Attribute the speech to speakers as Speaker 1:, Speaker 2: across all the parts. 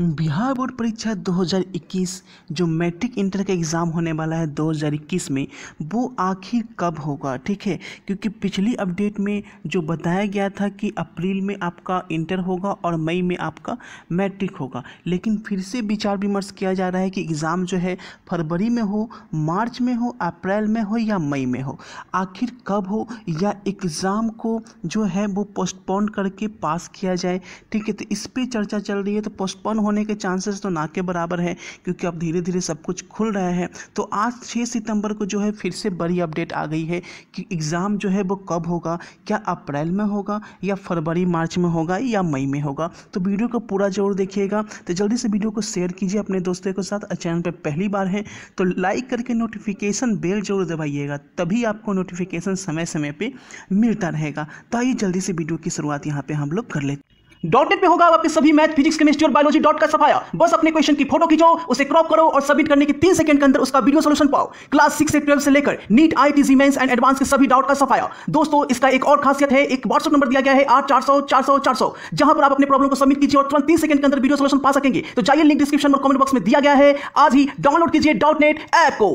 Speaker 1: Bihar board परीक्षा 2021 जो matric inter का एग्ज़ाम होने वाला है 2021 में वो आखिर कब होगा ठीक है क्योंकि पिछली अपडेट में जो बताया गया था कि अप्रैल में आपका इंटर होगा और मई में आपका मैट्रिक होगा लेकिन फिर से विचार विमर्श किया जा रहा है कि एग्ज़ाम जो है फरवरी में हो मार्च में हो अप्रैल में हो या मई में हो आखिर कब हो या एग्ज़ाम को जो है वो पोस्टपोन करके पास किया जाए ठीक है तो इस पर चर्चा चल रही है तो पोस्टपोन होने के चांसेस तो ना के बराबर है क्योंकि अब धीरे धीरे सब कुछ खुल रहा है तो आज छः सितंबर को जो है फिर से बड़ी अपडेट आ गई है कि एग्ज़ाम जो है वो कब होगा क्या अप्रैल में होगा या फरवरी मार्च में होगा या मई में होगा तो वीडियो को पूरा जरूर देखिएगा तो जल्दी से वीडियो को शेयर कीजिए अपने दोस्तों के साथ चैनल पर पहली बार है तो लाइक करके नोटिफिकेशन बेल जरूर दबाइएगा तभी आपको नोटिफिकेशन समय समय पर
Speaker 2: मिलता रहेगा तो आइए जल्दी से वीडियो की शुरुआत यहाँ पर हम लोग कर लेते डॉट नेट पे होगा आपके सभी मैथ फिजिक्स केमिस्ट्री और बायोलॉजी डॉट का सफाया बस अपने क्वेश्चन की फोटो खींचो उसे क्रॉप करो और सबमिट करने के तीन सेकंड के अंदर उसका वीडियो सोल्यूशन पाओ क्लास सिक्स से ट्वेल्व से लेकर NEET I T JEE and advance के सभी डाउट का सफाया दोस्तों इसका एक और खासियत है एक व्हाट्सअप नंबर दिया गया है आठ चार सौ चार सौ चार सौ जहां पर आप अपने प्रॉब्लम को सबमिट कीजिए और तुरंत तीन सेकंड के अंदर वीडियो सोल्यूशन पा सकेंगे तो जाइए लिंक डिस्क्रिप्शन और कमेंट बॉक्स में दिया गया है आज ही डाउनलोड कीजिए डॉट नेट ऐप को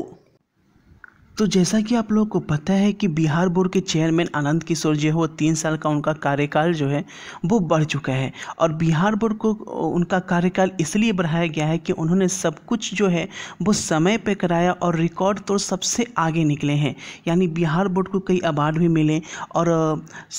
Speaker 1: तो जैसा कि आप लोगों को पता है कि बिहार बोर्ड के चेयरमैन आनंद किशोर जो है वो तीन साल का उनका कार्यकाल जो है वो बढ़ चुका है और बिहार बोर्ड को उनका कार्यकाल इसलिए बढ़ाया गया है कि उन्होंने सब कुछ जो है वो समय पे कराया और रिकॉर्ड तो सबसे आगे निकले हैं यानी बिहार बोर्ड को कई अवार्ड भी मिले और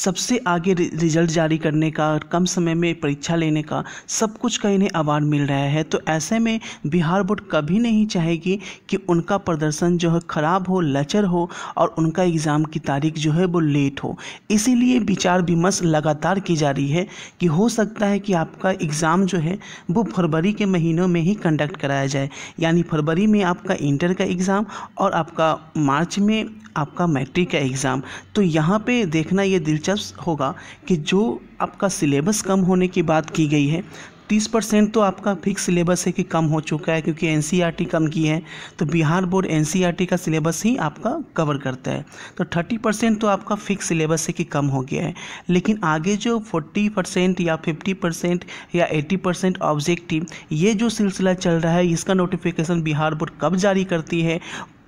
Speaker 1: सबसे आगे रिजल्ट जारी करने का कम समय में परीक्षा लेने का सब कुछ का इन्हें अवार्ड मिल रहा है तो ऐसे में बिहार बोर्ड कभी नहीं चाहेगी कि उनका प्रदर्शन जो है ख़राब हो लचर हो और उनका एग्ज़ाम की तारीख जो है वो लेट हो इसीलिए विचार विमर्श लगातार की जा रही है कि हो सकता है कि आपका एग्ज़ाम जो है वो फरवरी के महीनों में ही कंडक्ट कराया जाए यानी फरवरी में आपका इंटर का एग्ज़ाम और आपका मार्च में आपका मैट्रिक का एग्ज़ाम तो यहाँ पे देखना ये दिलचस्प होगा कि जो आपका सिलेबस कम होने की बात की गई है तीस परसेंट तो आपका फिक्स सिलेबस है कि कम हो चुका है क्योंकि एन कम की है तो बिहार बोर्ड एन का सिलेबस ही आपका कवर करता है तो थर्टी परसेंट तो आपका फिक्स सिलेबस है कि कम हो गया है लेकिन आगे जो फोर्टी परसेंट या फिफ्टी परसेंट या एट्टी परसेंट ऑब्जेक्टिव ये जो सिलसिला चल रहा है इसका नोटिफिकेशन बिहार बोर्ड कब जारी करती है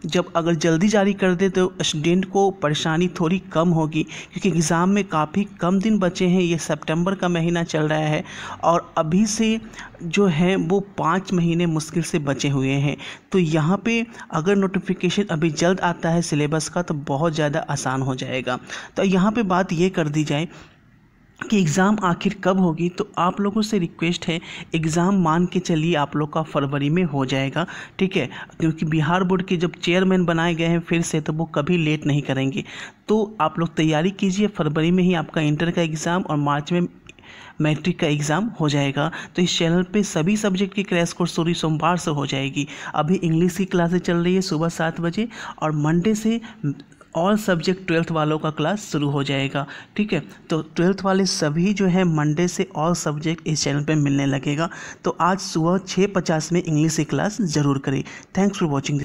Speaker 1: जब अगर जल्दी जारी कर दे तो स्टूडेंट को परेशानी थोड़ी कम होगी क्योंकि एग्ज़ाम में काफ़ी कम दिन बचे हैं ये सितंबर का महीना चल रहा है और अभी से जो है वो पाँच महीने मुश्किल से बचे हुए हैं तो यहाँ पे अगर नोटिफिकेशन अभी जल्द आता है सिलेबस का तो बहुत ज़्यादा आसान हो जाएगा तो यहाँ पे बात ये कर दी जाए कि एग्ज़ाम आखिर कब होगी तो आप लोगों से रिक्वेस्ट है एग्ज़ाम मान के चलिए आप लोग का फरवरी में हो जाएगा ठीक है क्योंकि बिहार बोर्ड के जब चेयरमैन बनाए गए हैं फिर से तो वो कभी लेट नहीं करेंगे तो आप लोग तैयारी कीजिए फरवरी में ही आपका इंटर का एग्ज़ाम और मार्च में मैट्रिक का एग्ज़ाम हो जाएगा तो इस चैनल पे सभी सब्जेक्ट की क्रैश कोर्स सॉरी सोमवार से हो जाएगी अभी इंग्लिश की क्लासेस चल रही है सुबह सात बजे और मंडे से ऑल सब्जेक्ट ट्वेल्थ वालों का क्लास शुरू हो जाएगा ठीक है तो ट्वेल्थ वाले सभी जो है मंडे से ऑल सब्जेक्ट इस चैनल पर मिलने लगेगा तो आज सुबह छः पचास में इंग्लिश की क्लास ज़रूर करें थैंक्स फॉर वॉचिंग